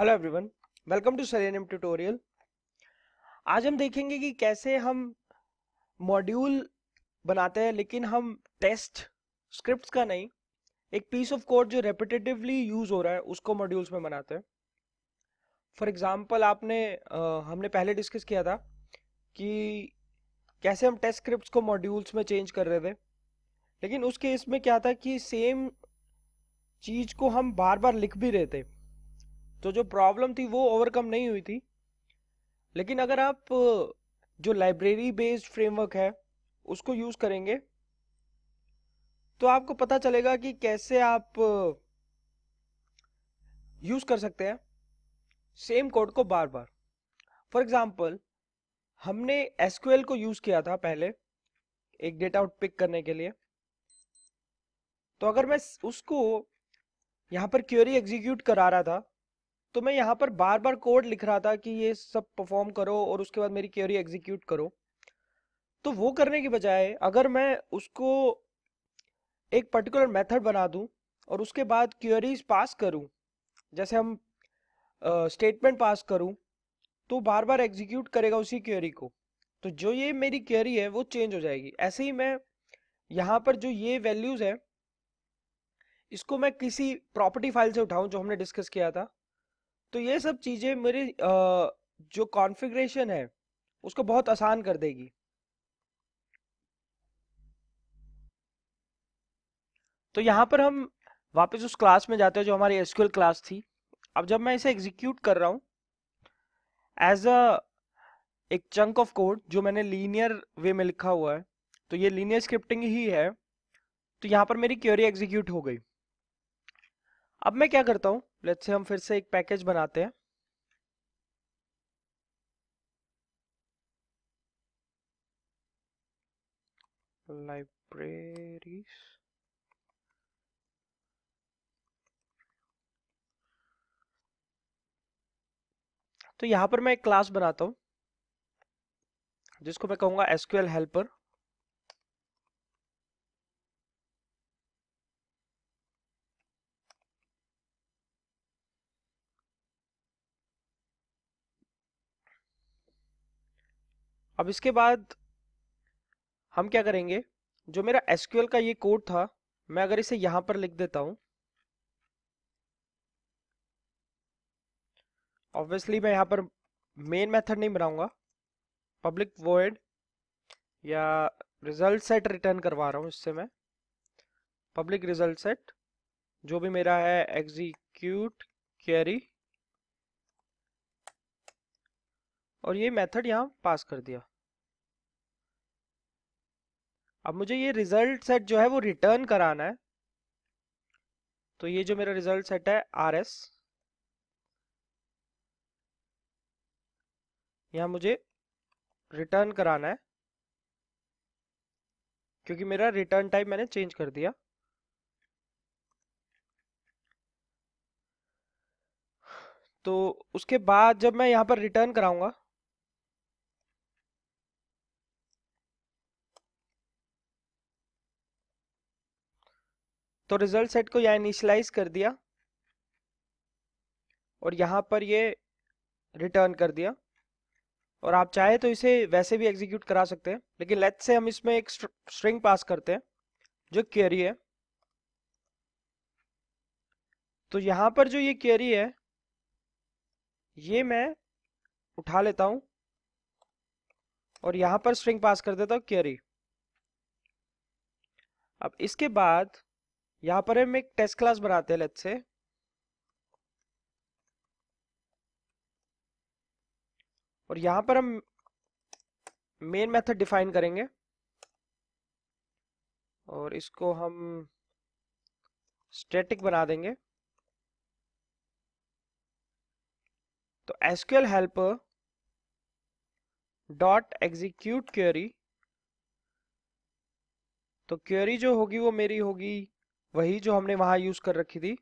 hello everyone welcome to Selenium tutorial आज हम देखेंगे कि कैसे हम मॉड्यूल बनाते हैं लेकिन हम टेस्ट स्क्रिप्ट्स का नहीं एक पीस ऑफ कोड जो रेपिटेटिवली यूज हो रहा है उसको मॉड्यूल्स में बनाते हैं फॉर एग्जांपल आपने आ, हमने पहले डिस्कस किया था कि कैसे हम टेस्ट स्क्रिप्ट को मॉड्यूल्स में चेंज कर रहे थे लेकिन उस केस में क्या था कि सेम चीज को हम बार बार लिख भी रहे थे तो जो प्रॉब्लम थी वो ओवरकम नहीं हुई थी लेकिन अगर आप जो लाइब्रेरी बेस्ड फ्रेमवर्क है उसको यूज़ करेंगे तो आपको पता चलेगा कि कैसे आप यूज़ कर सकते हैं सेम कोड को बार बार फॉर एग्जाम्पल हमने एसक्यूएल को यूज़ किया था पहले एक डेटा आउट पिक करने के लिए तो अगर मैं उसको यहां पर क्यूरी एग्जीक्यूट करा रहा था तो मैं यहाँ पर बार बार कोड लिख रहा था कि ये सब परफॉर्म करो और उसके बाद मेरी क्योरी एग्जीक्यूट करो तो वो करने की बजाय अगर मैं उसको एक पर्टिकुलर मेथड बना दूं और उसके बाद क्योरीज पास करूं जैसे हम स्टेटमेंट uh, पास करूं तो बार बार एग्जीक्यूट करेगा उसी क्योरी को तो जो ये मेरी क्योरी है वो चेंज हो जाएगी ऐसे ही मैं यहाँ पर जो ये वैल्यूज़ है इसको मैं किसी प्रॉपर्टी फाइल से उठाऊं जो हमने डिस्कस किया था तो ये सब चीज़ें मेरे जो कॉन्फ़िगरेशन है उसको बहुत आसान कर देगी तो यहाँ पर हम वापस उस क्लास में जाते हैं जो हमारी एसक्यूएल क्लास थी अब जब मैं इसे एग्जीक्यूट कर रहा हूँ एज अ एक चंक ऑफ कोड जो मैंने लीनियर वे में लिखा हुआ है तो ये लीनियर स्क्रिप्टिंग ही है तो यहाँ पर मेरी क्योरी एग्जीक्यूट हो गई अब मैं क्या करता हूं लेट्स से हम फिर से एक पैकेज बनाते हैं लाइब्रेरीज तो यहां पर मैं एक क्लास बनाता हूं जिसको मैं कहूंगा एसक्यूएल हेल्पर अब इसके बाद हम क्या करेंगे जो मेरा एसक्यूएल का ये कोड था मैं अगर इसे यहां पर लिख देता हूं ऑब्वियसली मैं यहाँ पर मेन मेथड नहीं बनाऊंगा पब्लिक वर्ड या रिजल्ट सेट रिटर्न करवा रहा हूँ इससे मैं पब्लिक रिजल्ट सेट जो भी मेरा है एग्जीक्यूट कैरी और ये मेथड यहाँ पास कर दिया अब मुझे ये रिजल्ट सेट जो है वो रिटर्न कराना है तो ये जो मेरा रिजल्ट सेट है आर एस यहाँ मुझे रिटर्न कराना है क्योंकि मेरा रिटर्न टाइप मैंने चेंज कर दिया तो उसके बाद जब मैं यहां पर रिटर्न कराऊंगा तो रिजल्ट सेट को यहाँ इनिशलाइज कर दिया और यहाँ पर ये रिटर्न कर दिया और आप चाहे तो इसे वैसे भी एग्जीक्यूट करा सकते हैं लेकिन लेट से हम इसमें एक स्ट्रिंग पास करते हैं जो क्वेरी है तो यहाँ पर जो ये क्वेरी है ये मैं उठा लेता हूँ और यहाँ पर स्ट्रिंग पास कर देता हूँ क्वेरी अब इसके बाद यहां पर हम एक टेस्ट क्लास बनाते हैं लेट्स से और यहां पर हम मेन मेथड डिफाइन करेंगे और इसको हम स्टैटिक बना देंगे तो SQL help dot execute query तो क्वेरी जो होगी वो मेरी होगी वही जो हमने वहां यूज कर रखी थी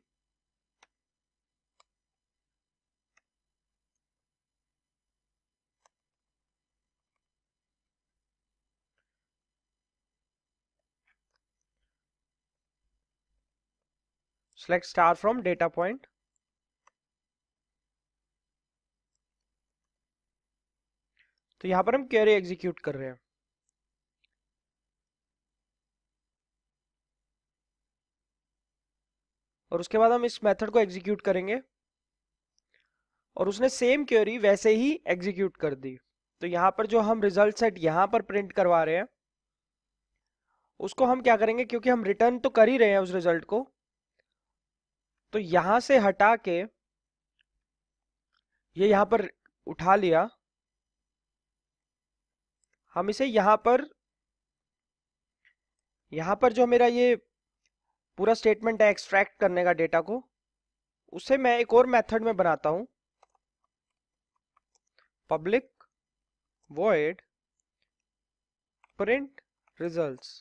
select star from data point तो यहां पर हम कैरी एग्जीक्यूट कर रहे हैं और उसके बाद हम इस मेथड को एग्जीक्यूट करेंगे और उसने सेम क्योरी वैसे ही एग्जीक्यूट कर दी तो यहाँ पर जो हम रिजल्ट सेट यहाँ पर प्रिंट करवा रहे हैं उसको हम क्या करेंगे क्योंकि हम रिटर्न तो कर ही रहे हैं उस रिजल्ट को तो यहां से हटा के ये यहां पर उठा लिया हम इसे यहां पर यहां पर जो मेरा ये पूरा स्टेटमेंट है एक्सट्रैक्ट करने का डेटा को उसे मैं एक और मेथड में बनाता हूं पब्लिक वॉइड प्रिंट रिजल्ट्स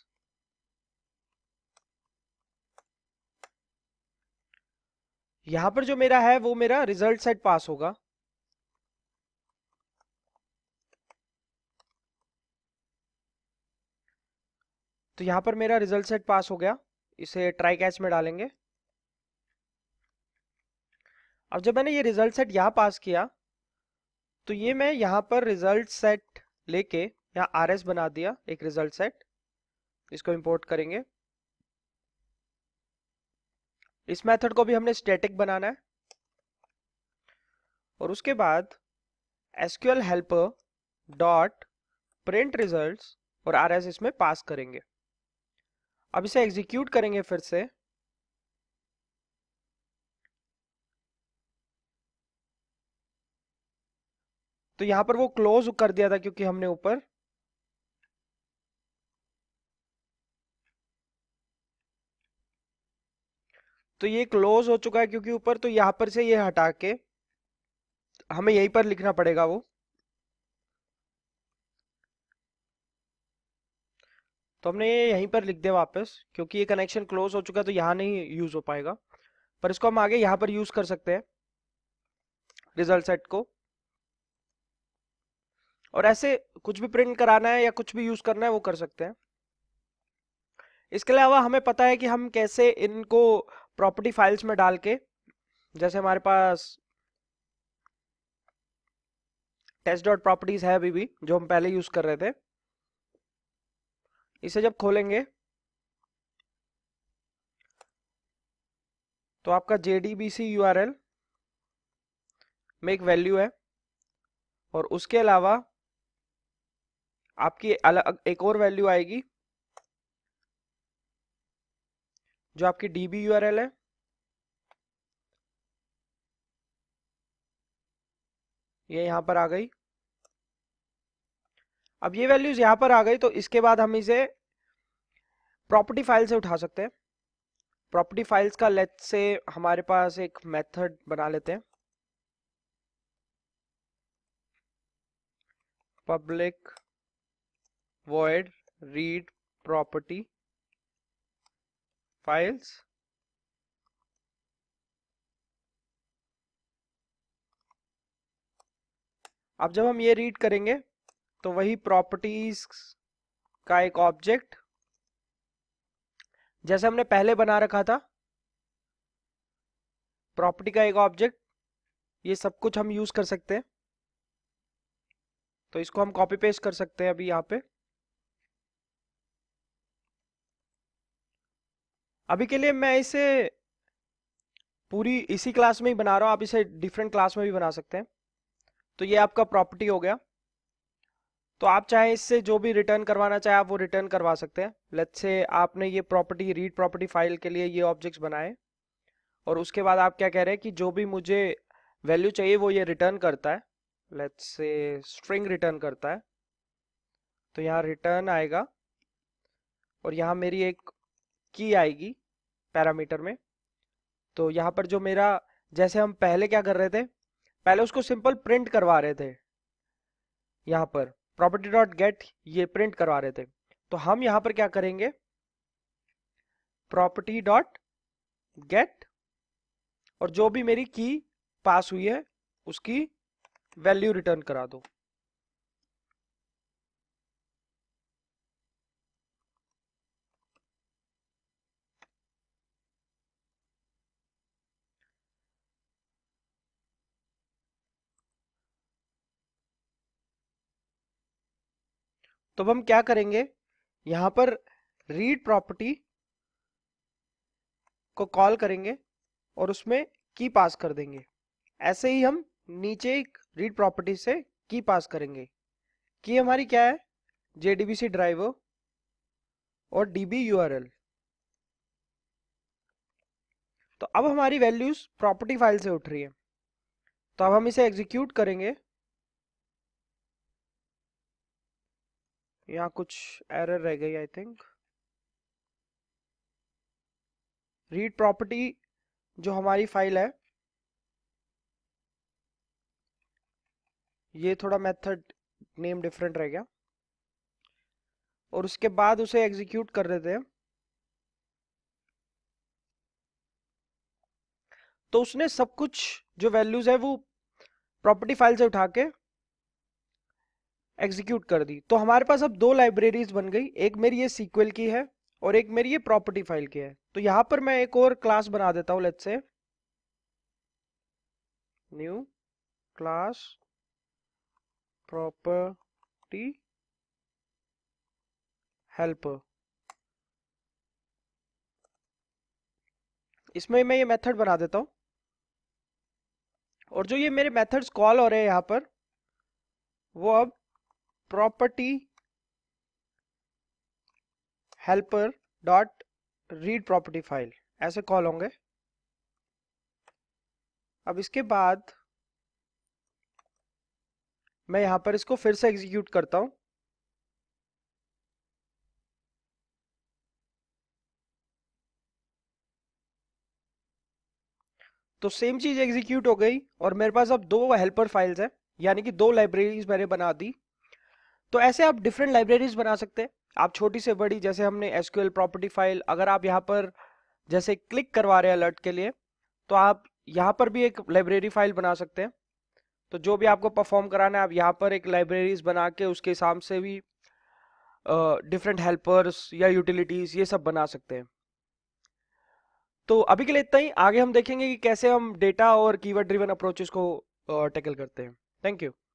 यहां पर जो मेरा है वो मेरा रिजल्ट सेट पास होगा तो यहां पर मेरा रिजल्ट सेट पास हो गया इसे ट्राई कैच में डालेंगे अब जब मैंने ये रिजल्ट सेट यहाँ पास किया तो ये मैं यहाँ पर रिजल्ट सेट लेके यहाँ आर एस बना दिया एक रिजल्ट सेट इसको इंपोर्ट करेंगे इस मेथड को भी हमने स्टैटिक बनाना है और उसके बाद SQL helper dot print results और आर एस इसमें पास करेंगे अब इसे एग्जीक्यूट करेंगे फिर से तो यहां पर वो क्लोज कर दिया था क्योंकि हमने ऊपर तो ये क्लोज हो चुका है क्योंकि ऊपर तो यहां पर से ये हटा के हमें यहीं पर लिखना पड़ेगा वो तो हमने ये यहीं पर लिख दिया वापस क्योंकि ये कनेक्शन क्लोज हो चुका है तो यहाँ नहीं यूज हो पाएगा पर इसको हम आगे यहाँ पर यूज कर सकते हैं रिजल्ट सेट को और ऐसे कुछ भी प्रिंट कराना है या कुछ भी यूज करना है वो कर सकते हैं इसके अलावा हमें पता है कि हम कैसे इनको प्रॉपर्टी फाइल्स में डाल के जैसे हमारे पास टेस्ट डॉट प्रॉपर्टीज है अभी भी जो हम पहले यूज कर रहे थे इसे जब खोलेंगे तो आपका आर एल में एक वैल्यू है और उसके अलावा आपकी अलग एक और वैल्यू आएगी जो आपकी आर एल है ये यहां पर आ गई अब ये वैल्यूज यहां पर आ गई तो इसके बाद हम इसे प्रॉपर्टी फाइल से उठा सकते हैं प्रॉपर्टी फाइल्स का लेट से हमारे पास एक मेथड बना लेते हैं public void read property files अब जब हम ये रीड करेंगे तो वही प्रॉपर्टीज का एक ऑब्जेक्ट जैसे हमने पहले बना रखा था प्रॉपर्टी का एक ऑब्जेक्ट ये सब कुछ हम यूज कर सकते हैं तो इसको हम कॉपी पेस्ट कर सकते हैं अभी यहां पे अभी के लिए मैं इसे पूरी इसी क्लास में ही बना रहा हूं आप इसे डिफरेंट क्लास में भी बना सकते हैं तो ये आपका प्रॉपर्टी हो गया तो आप चाहे इससे जो भी रिटर्न करवाना चाहे आप वो रिटर्न करवा सकते हैं लेट से आपने ये प्रॉपर्टी रीड प्रॉपर्टी फाइल के लिए ये ऑब्जेक्ट्स बनाए और उसके बाद आप क्या कह रहे हैं कि जो भी मुझे वैल्यू चाहिए वो ये रिटर्न करता है लेट से स्ट्रिंग रिटर्न करता है तो यहाँ रिटर्न आएगा और यहाँ मेरी एक की आएगी पैरामीटर में तो यहाँ पर जो मेरा जैसे हम पहले क्या कर रहे थे पहले उसको सिंपल प्रिंट करवा रहे थे यहाँ पर प्रॉपर्टी डॉट गेट ये प्रिंट करवा रहे थे तो हम यहां पर क्या करेंगे प्रॉपर्टी डॉट गेट और जो भी मेरी की पास हुई है उसकी वैल्यू रिटर्न करा दो तो अब हम क्या करेंगे यहां पर रीड प्रॉपर्टी को कॉल करेंगे और उसमें की पास कर देंगे ऐसे ही हम नीचे रीड प्रॉपर्टी से की पास करेंगे की हमारी क्या है जेडीबीसी ड्राइवर और डीबी यूआरएल तो अब हमारी वैल्यूज प्रॉपर्टी फाइल से उठ रही है तो अब हम इसे एग्जीक्यूट करेंगे यहाँ कुछ एरर रह गई आई थिंक रीड प्रॉपर्टी जो हमारी फाइल है ये थोड़ा मेथड नेम डिफरेंट रह गया और उसके बाद उसे एग्जीक्यूट कर देते हैं तो उसने सब कुछ जो वैल्यूज है वो प्रॉपर्टी फाइल से उठा के एग्जीक्यूट कर दी तो हमारे पास अब दो लाइब्रेरीज बन गई एक मेरी ये सीक्वल की है और एक मेरी ये प्रॉपर्टी फाइल की है तो यहां पर मैं एक और क्लास बना देता हूं let's say new class property helper इसमें मैं ये मेथड बना देता हूं और जो ये मेरे मेथड्स कॉल हो रहे हैं यहां पर वो अब property helper dot read property file ऐसे कॉल होंगे अब इसके बाद मैं यहां पर इसको फिर से एग्जीक्यूट करता हूं तो सेम चीज एग्जीक्यूट हो गई और मेरे पास अब दो हेल्पर फाइल्स हैं यानी कि दो लाइब्रेरीज मैंने बना दी तो ऐसे आप डिफरेंट लाइब्रेरीज बना सकते हैं आप छोटी से बड़ी जैसे हमने एसक्यूएल प्रॉपर्टी फाइल अगर आप यहाँ पर जैसे क्लिक करवा रहे हैं अलर्ट के लिए तो आप यहाँ पर भी एक लाइब्रेरी फाइल बना सकते हैं तो जो भी आपको परफॉर्म कराना है आप यहाँ पर एक लाइब्रेरीज बना के उसके हिसाब से भी डिफरेंट हेल्पर्स या यूटिलिटीज़ ये सब बना सकते हैं तो अभी के लिए इतना ही आगे हम देखेंगे कि कैसे हम डेटा और कीवर्ड ड्रिवन अप्रोचेस को टैकल करते हैं थैंक यू